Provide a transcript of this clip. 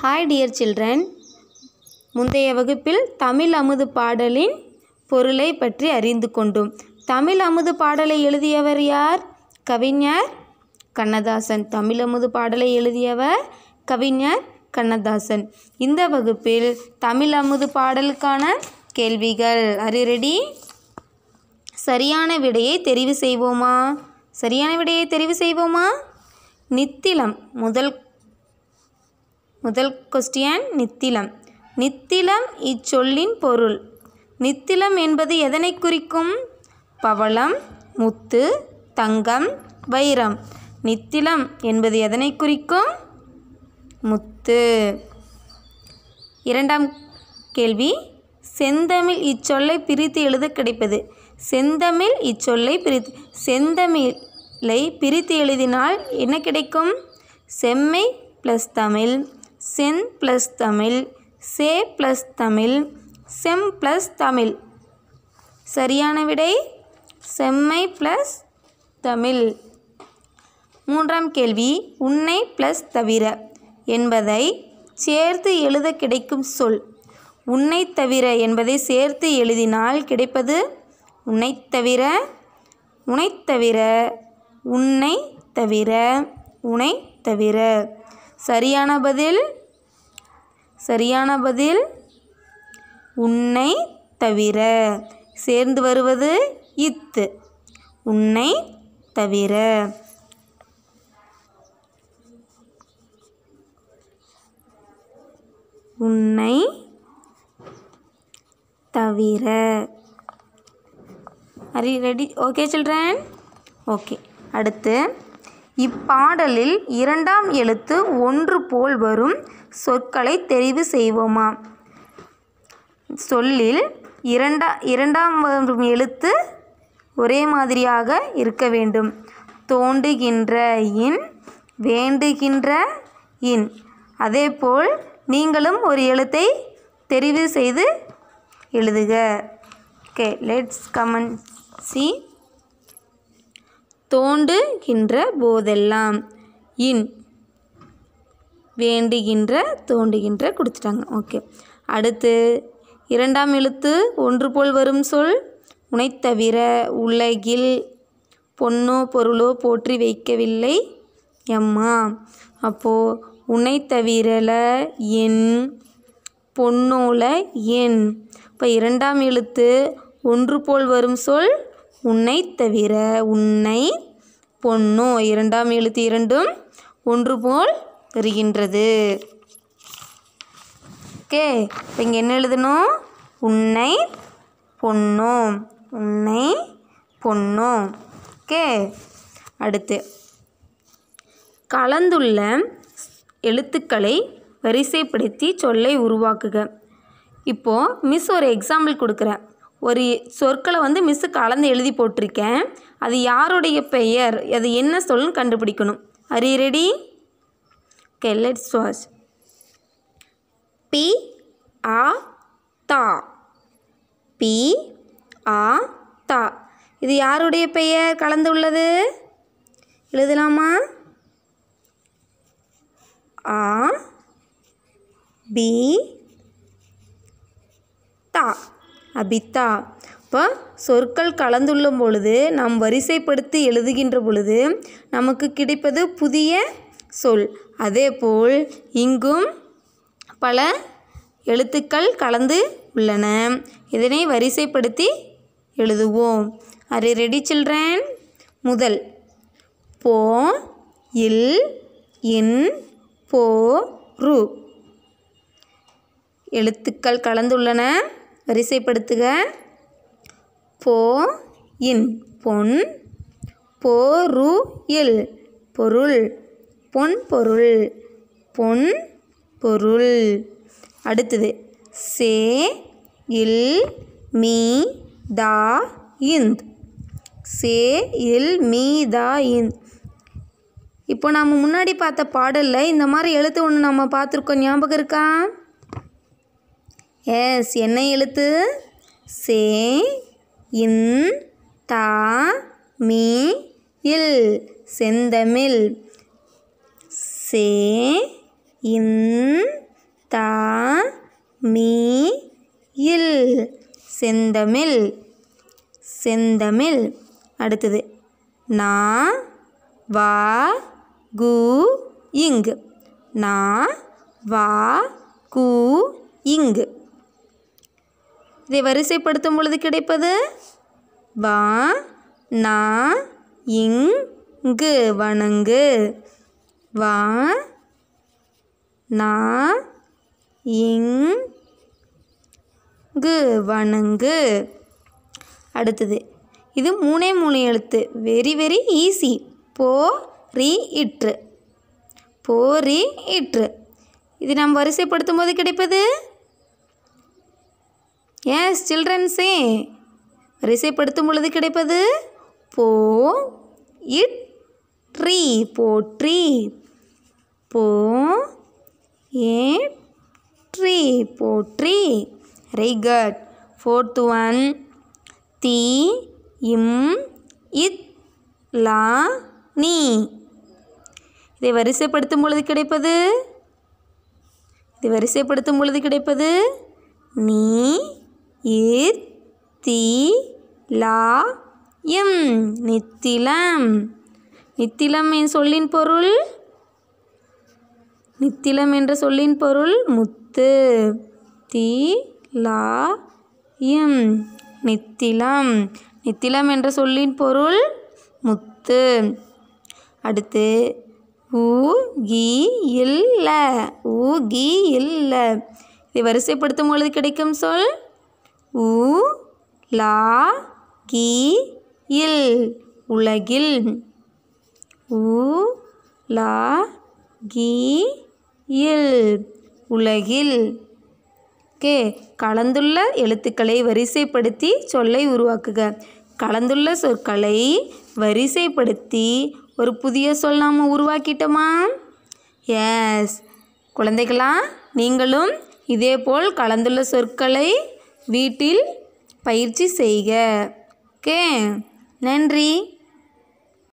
hi dear children முந்தைய வகுப்பில் தமிழ் அமுது பாடலின் பொருளை பற்றி அறிந்து கொண்டோம் தமிழ் அமுது பாடலை எழுதியவர் யார் கவிஞர் கண்ணதாசன் தமிழ் அமுது பாடலை எழுதியவர் கவிஞர் கண்ணதாசன் இந்த வகுப்பில் தமிழ் அமுது பாடலுக்கான கேள்விகள் அரிரெடி சரியான விடையை தெரிவு செய்வோமா சரியான விடையை தெரிவு செய்வோமா நித்திலம் முதல் முதல் கொஸ்டியன் நித்திலம் நித்திலம் இச்சொல்லின் பொருள் நித்திலம் என்பது எதனை குறிக்கும் பவளம் முத்து தங்கம் வைரம் நித்திலம் என்பது எதனை குறிக்கும் முத்து இரண்டாம் கேள்வி செந்தமிழ் இச்சொல்லை பிரித்து எழுத கிடைப்பது செந்தமிழ் இச்சொல்லை பிரித்து செந்தமிழை பிரித்து எழுதினால் என்ன கிடைக்கும் செம்மை ப்ளஸ் தமிழ் சென் ப்ளஸ் தமிழ் சே ப்ளஸ் தமிழ் செம் ப்ளஸ் தமிழ் சரியான விடை செம்மை ப்ளஸ் தமிழ் மூன்றாம் கேள்வி உன்னை ப்ளஸ் தவிர என்பதை சேர்த்து எழுத கிடைக்கும் சொல் உன்னை தவிர என்பதை சேர்த்து எழுதினால் கிடைப்பது உன்னை தவிர உனை தவிர உன்னை தவிர உனை தவிர சரியான பதில் சரியான பதில் உன்னை தவிர சேர்ந்து வருவது இத்து உன்னை தவிர உன்னை தவிர are ready okay children okay அடுத்து இப்பாடலில் இரண்டாம் எழுத்து ஒன்று போல் வரும் சொற்களை தெரிவு செய்வோமா சொல்லில் இரண்டா இரண்டாம் வரும் எழுத்து ஒரே மாதிரியாக இருக்க வேண்டும் தோண்டுகின்ற இன் வேண்டுகின்ற இன் அதேபோல் நீங்களும் ஒரு எழுத்தை தெரிவு செய்து எழுதுக ஓகே லெட்ஸ் கமன் சி தோண்டுகின்ற போதெல்லாம் இன் வேண்டுகின்ற தோண்டுகின்ற கொடுத்துட்டாங்க ஓகே அடுத்து இரண்டாம் எழுத்து ஒன்று போல் வரும் சொல் உனைத்தவிர உலகில் பொன்னோ பொருளோ போற்றி வைக்கவில்லை எம்மா அப்போது உனைத்தவிரல தவிரல என் பொன்னோல என் இப்போ இரண்டாம் எழுத்து ஒன்று போல் வரும் சொல் உன்னை தவிர உன்னை பொண்ணு இரண்டாம் எழுத்து இரண்டும் ஒன்று போல் வருகின்றது ஓகே இப்போ இங்கே என்ன எழுதணும் உன்னை பொண்ணும் உன்னை பொண்ணும் ஓகே அடுத்து கலந்துள்ள எழுத்துக்களை வரிசைப்படுத்தி சொல்லை உருவாக்குக இப்போது மிஸ் ஒரு எக்ஸாம்பிள் கொடுக்குறேன் ஒரு சொற்களை வந்து மிஸ்ஸு கலந்து எழுதி போட்டிருக்கேன் அது யாருடைய பெயர் அது என்ன சொல்லுன்னு கண்டுபிடிக்கணும் அரி ரெடி கே லெட்ஸ் வாஷ் பி ஆ தா பி ஆ தா இது யாருடைய பெயர் கலந்து உள்ளது எழுதலாமா ஆ பி தா அபித்தா இப்போ சொற்கள் கலந்துள்ள பொழுது நாம் வரிசைப்படுத்தி எழுதுகின்ற பொழுது நமக்கு கிடைப்பது புதிய சொல் அதேபோல் இங்கும் பல எழுத்துக்கள் கலந்து உள்ளன இதனை வரிசைப்படுத்தி எழுதுவோம் அரை ரெடி சில்ட்ரன் முதல் போ இல் இன் போ ரு எழுத்துக்கள் கலந்துள்ளன வரிசைப்படுத்துக போ இன் பொன் போரு இல் பொருள் பொன் பொருள் பொன் பொருள் அடுத்தது சே இல் மீ தா இந்த் சே இல் மீ தா இந்த் இப்போ நாம் முன்னாடி பார்த்த பாடலில் இந்த மாதிரி எழுத்து ஒன்று நம்ம பார்த்துருக்கோம் ஞாபகம் இருக்கா எஸ் என்ன எழுத்து சே இன் தா மீ இல் செந்தமிழ் சே இன் தா மீ இல் செந்தமிழ் செந்தமிழ் அடுத்தது நா வா கு இங்கு நா வா கு இங்கு இதை வரிசைப்படுத்தும் பொழுது கிடைப்பது வா நா கு வணங்கு வா நா இங் கு வணங்கு அடுத்தது இது மூணே மூணு எழுத்து வெரி வெரி ஈஸி போ ரி இற்று போரி இற்று இது நாம் வரிசைப்படுத்தும் போது கிடைப்பது எஸ் சில்ட்ரன்ஸே வரிசைப்படுத்தும் பொழுது கிடைப்பது போ இட் ட்ரீ ட்ரீ போ ஏ three three very good fourth one the இம் இத் லா நீ இதை வரிசைப்படுத்தும் பொழுது கிடைப்பது இதை வரிசைப்படுத்தும் பொழுது கிடைப்பது நீ இத்திலாயம் லா எம் நித்திலம் நித்திலம் என் சொல்லின் பொருள் நித்திலம் என்ற சொல்லின் பொருள் முத்து தி லா எம் நித்திலம் நித்திலம் என்ற சொல்லின் பொருள் முத்து அடுத்து ஊ கி இல்ல ஊ கி இல்ல இதை வரிசைப்படுத்தும் பொழுது கிடைக்கும் சொல் உ லா கி இல் உலகில் உ லா கி இல் உலகில் கே கலந்துள்ள எழுத்துக்களை வரிசைப்படுத்தி சொல்லை உருவாக்குக கலந்துள்ள சொற்களை வரிசைப்படுத்தி ஒரு புதிய சொல் நாம் உருவாக்கிட்டோமா எஸ் குழந்தைகளா நீங்களும் இதேபோல் கலந்துள்ள சொற்களை வீட்டில் பயிற்சி செய்க கே நன்றி